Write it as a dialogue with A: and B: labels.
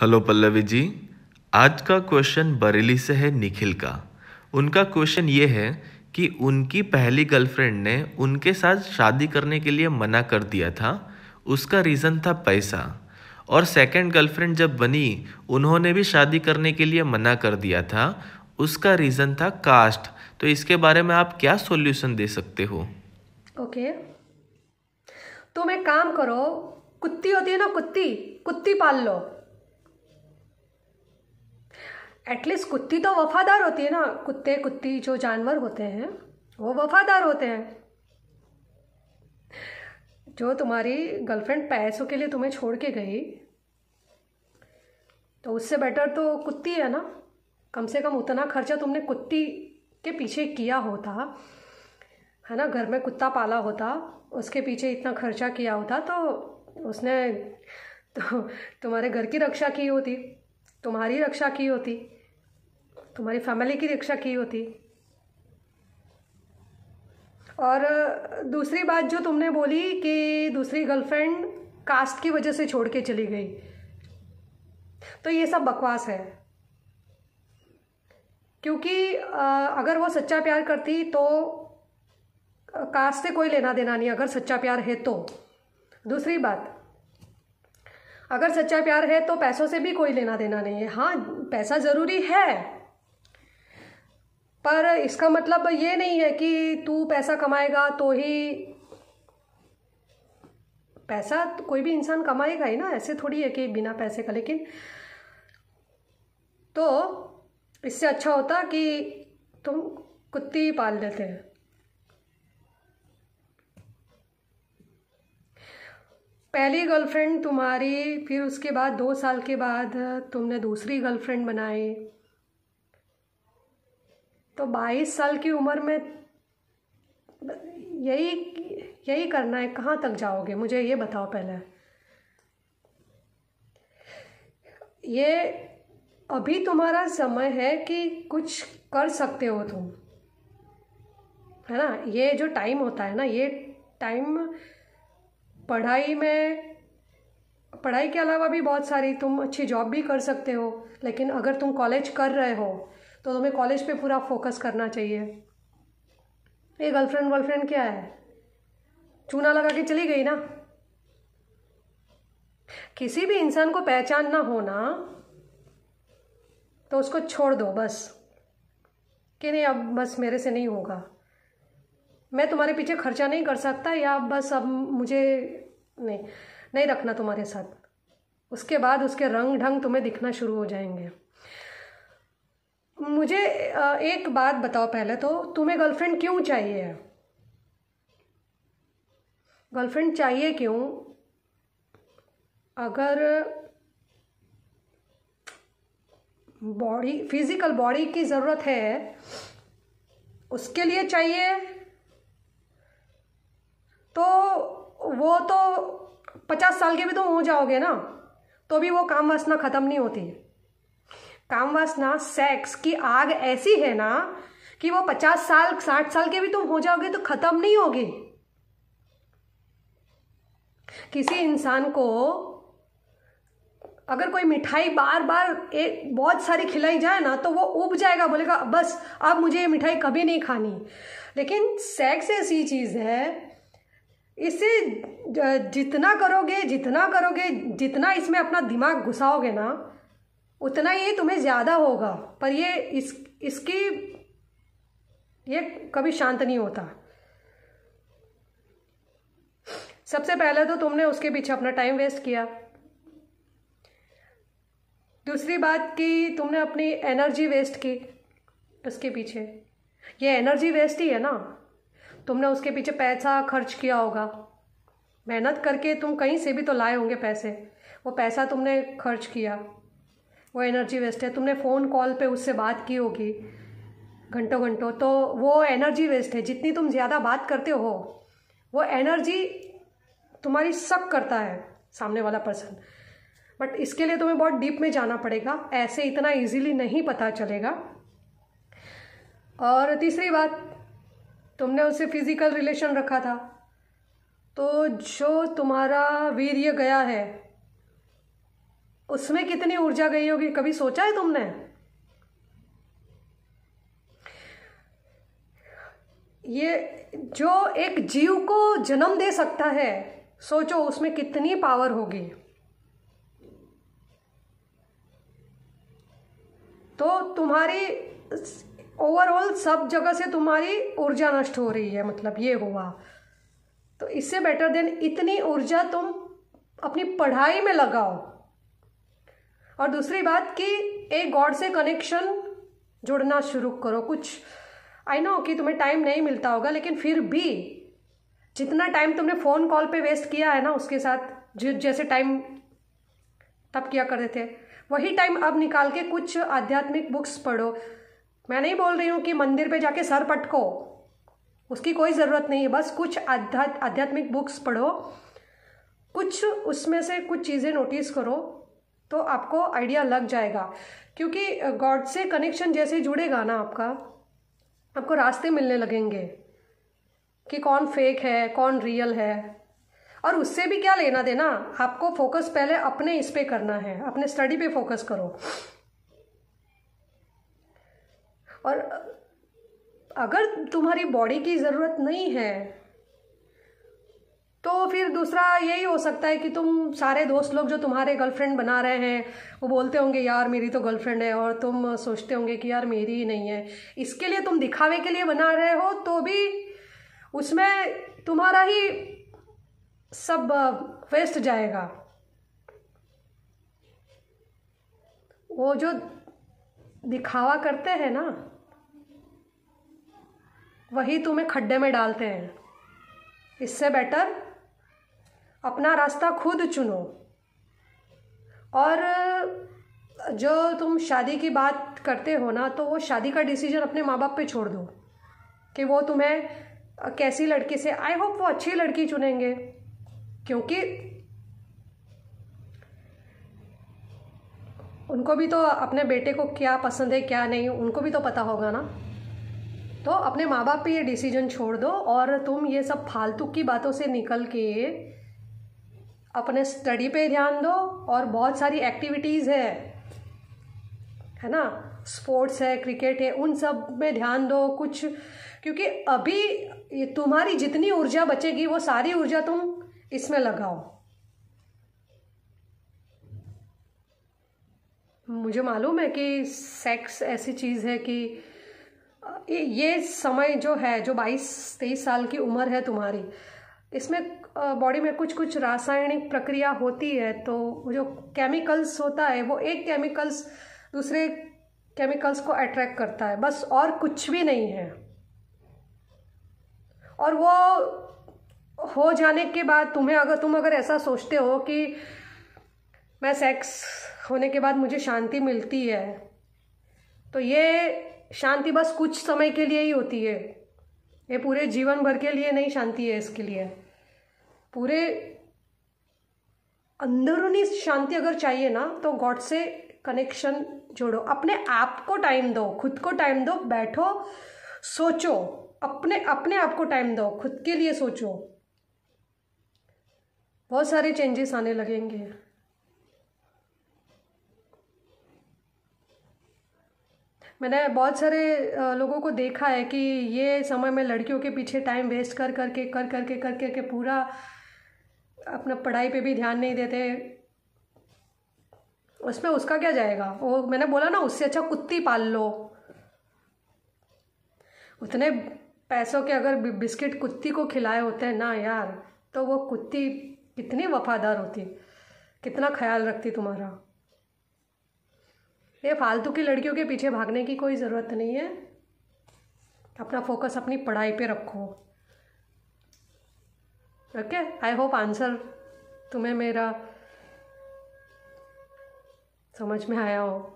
A: Hello Pallavi जी आज का question Bareilly से है निखिल का उनका क्वेश्चन ये है कि उनकी पहली गर्लफ्रेंड ने उनके साथ शादी करने के लिए मना कर दिया था उसका रीज़न था पैसा और सेकंड गर्लफ्रेंड जब बनी उन्होंने भी शादी करने के लिए मना कर दिया था उसका रीज़न था कास्ट तो इसके बारे में आप क्या सॉल्यूशन दे सकते हो ओके okay. तुम तो एक काम करो कुत्ती होती है ना कुत्ती कुत्ती पाल लो एटलीस्ट कुत्ती तो वफादार होती है ना कुत्ते कुत्ती जो जानवर होते हैं वो वफादार होते हैं जो तुम्हारी गर्लफ्रेंड पैसों के लिए तुम्हें छोड़ के गई तो उससे बेटर तो कुत्ती है ना कम से कम उतना खर्चा तुमने कुत्ती के पीछे किया होता है ना घर में कुत्ता पाला होता उसके पीछे इतना खर्चा किया होता तो उसने तो तुम्हारे घर की रक्षा की होती तुम्हारी रक्षा की होती तुम्हारी फैमिली की रक्षा की होती और दूसरी बात जो तुमने बोली कि दूसरी गर्लफ्रेंड कास्ट की वजह से छोड़ के चली गई तो ये सब बकवास है क्योंकि अगर वो सच्चा प्यार करती तो कास्ट से कोई लेना देना नहीं अगर सच्चा प्यार है तो दूसरी बात अगर सच्चा प्यार है तो पैसों से भी कोई लेना देना नहीं है हाँ पैसा ज़रूरी है पर इसका मतलब ये नहीं है कि तू पैसा कमाएगा तो ही पैसा तो कोई भी इंसान कमाएगा ही ना ऐसे थोड़ी है कि बिना पैसे का लेकिन तो इससे अच्छा होता कि तुम कुत्ती पाल लेते हैं पहली गर्लफ्रेंड तुम्हारी फिर उसके बाद दो साल के बाद तुमने दूसरी गर्लफ्रेंड बनाई तो 22 साल की उम्र में यही यही करना है कहाँ तक जाओगे मुझे ये बताओ पहले ये अभी तुम्हारा समय है कि कुछ कर सकते हो तुम है ना ये जो टाइम होता है ना ये टाइम पढ़ाई में पढ़ाई के अलावा भी बहुत सारी तुम अच्छी जॉब भी कर सकते हो लेकिन अगर तुम कॉलेज कर रहे हो तो तुम्हें कॉलेज पे पूरा फोकस करना चाहिए ये गर्लफ्रेंड वर्लफ्रेंड क्या है चूना लगा के चली गई ना किसी भी इंसान को पहचान ना होना तो उसको छोड़ दो बस कि नहीं अब बस मेरे से नहीं होगा मैं तुम्हारे पीछे खर्चा नहीं कर सकता या बस अब मुझे नहीं नहीं रखना तुम्हारे साथ उसके बाद उसके रंग ढंग तुम्हें दिखना शुरू हो जाएंगे मुझे एक बात बताओ पहले तो तुम्हें गर्लफ्रेंड क्यों चाहिए गर्लफ्रेंड चाहिए क्यों अगर बॉडी फिज़िकल बॉडी की ज़रूरत है उसके लिए चाहिए तो वो तो पचास साल के भी तो हो जाओगे ना तो भी वो काम वासना ख़त्म नहीं होती है काम वासना सेक्स की आग ऐसी है ना कि वो पचास साल साठ साल के भी तुम हो जाओगे तो खत्म नहीं होगी किसी इंसान को अगर कोई मिठाई बार बार एक बहुत सारी खिलाई जाए ना तो वो उब जाएगा बोलेगा बस अब मुझे ये मिठाई कभी नहीं खानी लेकिन सेक्स ऐसी चीज़ है इसे जितना करोगे जितना करोगे जितना इसमें अपना दिमाग घुसाओगे ना उतना ये तुम्हें ज़्यादा होगा पर ये इस इसकी ये कभी शांत नहीं होता सबसे पहले तो तुमने उसके पीछे अपना टाइम वेस्ट किया दूसरी बात कि तुमने अपनी एनर्जी वेस्ट की उसके पीछे ये एनर्जी वेस्ट ही है ना तुमने उसके पीछे पैसा खर्च किया होगा मेहनत करके तुम कहीं से भी तो लाए होंगे पैसे वो पैसा तुमने खर्च किया वो एनर्जी वेस्ट है तुमने फ़ोन कॉल पे उससे बात की होगी घंटों घंटों तो वो एनर्जी वेस्ट है जितनी तुम ज़्यादा बात करते हो वो एनर्जी तुम्हारी सक करता है सामने वाला पर्सन बट इसके लिए तुम्हें बहुत डीप में जाना पड़ेगा ऐसे इतना इजीली नहीं पता चलेगा और तीसरी बात तुमने उससे फिज़िकल रिलेशन रखा था तो जो तुम्हारा वीर्य गया है उसमें कितनी ऊर्जा गई होगी कभी सोचा है तुमने ये जो एक जीव को जन्म दे सकता है सोचो उसमें कितनी पावर होगी तो तुम्हारी ओवरऑल सब जगह से तुम्हारी ऊर्जा नष्ट हो रही है मतलब ये हुआ तो इससे बेटर देन इतनी ऊर्जा तुम अपनी पढ़ाई में लगाओ और दूसरी बात कि एक गॉड से कनेक्शन जुड़ना शुरू करो कुछ आई नो कि तुम्हें टाइम नहीं मिलता होगा लेकिन फिर भी जितना टाइम तुमने फ़ोन कॉल पे वेस्ट किया है ना उसके साथ जैसे टाइम तब किया करते थे वही टाइम अब निकाल के कुछ आध्यात्मिक बुक्स पढ़ो मैं नहीं बोल रही हूँ कि मंदिर पे जाके सर पटको उसकी कोई ज़रूरत नहीं है बस कुछ आध्यात्मिक बुक्स पढ़ो कुछ उसमें से कुछ चीज़ें नोटिस करो तो आपको आइडिया लग जाएगा क्योंकि गॉड से कनेक्शन जैसे जुड़ेगा ना आपका आपको रास्ते मिलने लगेंगे कि कौन फेक है कौन रियल है और उससे भी क्या लेना देना आपको फोकस पहले अपने इस पे करना है अपने स्टडी पे फोकस करो और अगर तुम्हारी बॉडी की ज़रूरत नहीं है तो फिर दूसरा यही हो सकता है कि तुम सारे दोस्त लोग जो तुम्हारे गर्लफ्रेंड बना रहे हैं वो बोलते होंगे यार मेरी तो गर्लफ्रेंड है और तुम सोचते होंगे कि यार मेरी ही नहीं है इसके लिए तुम दिखावे के लिए बना रहे हो तो भी उसमें तुम्हारा ही सब वेस्ट जाएगा वो जो दिखावा करते हैं ना वही तुम्हें खड्डे में डालते हैं इससे बेटर अपना रास्ता खुद चुनो और जो तुम शादी की बात करते हो ना तो वो शादी का डिसीजन अपने माँ बाप पे छोड़ दो कि वो तुम्हें कैसी लड़की से आई होप वो अच्छी लड़की चुनेंगे क्योंकि उनको भी तो अपने बेटे को क्या पसंद है क्या नहीं उनको भी तो पता होगा ना तो अपने माँ बाप पे ये डिसीजन छोड़ दो और तुम ये सब फालतू की बातों से निकल के अपने स्टडी पे ध्यान दो और बहुत सारी एक्टिविटीज़ है है ना स्पोर्ट्स है क्रिकेट है उन सब में ध्यान दो कुछ क्योंकि अभी तुम्हारी जितनी ऊर्जा बचेगी वो सारी ऊर्जा तुम इसमें लगाओ मुझे मालूम है कि सेक्स ऐसी चीज़ है कि ये समय जो है जो 22 तेईस साल की उम्र है तुम्हारी इसमें बॉडी में कुछ कुछ रासायनिक प्रक्रिया होती है तो जो केमिकल्स होता है वो एक केमिकल्स दूसरे केमिकल्स को अट्रैक्ट करता है बस और कुछ भी नहीं है और वो हो जाने के बाद तुम्हें अगर तुम अगर ऐसा सोचते हो कि मैं सेक्स होने के बाद मुझे शांति मिलती है तो ये शांति बस कुछ समय के लिए ही होती है ये पूरे जीवन भर के लिए नहीं शांति है इसके लिए पूरे अंदरूनी शांति अगर चाहिए ना तो गॉड से कनेक्शन जोड़ो अपने आप को टाइम दो खुद को टाइम दो बैठो सोचो अपने अपने आप को टाइम दो खुद के लिए सोचो बहुत सारे चेंजेस आने लगेंगे मैंने बहुत सारे लोगों को देखा है कि ये समय में लड़कियों के पीछे टाइम वेस्ट कर करके कर करके कर करके पूरा अपना पढ़ाई पे भी ध्यान नहीं देते उसमें उसका क्या जाएगा वो मैंने बोला ना उससे अच्छा कुत्ती पाल लो उतने पैसों के अगर बिस्किट कुत्ती को खिलाए होते हैं ना यार तो वो कुत्ती कितनी वफादार होती कितना ख्याल रखती तुम्हारा ये फालतू की लड़कियों के पीछे भागने की कोई ज़रूरत नहीं है अपना फोकस अपनी पढ़ाई पे रखो ओके आई होप आंसर तुम्हें मेरा समझ में आया हो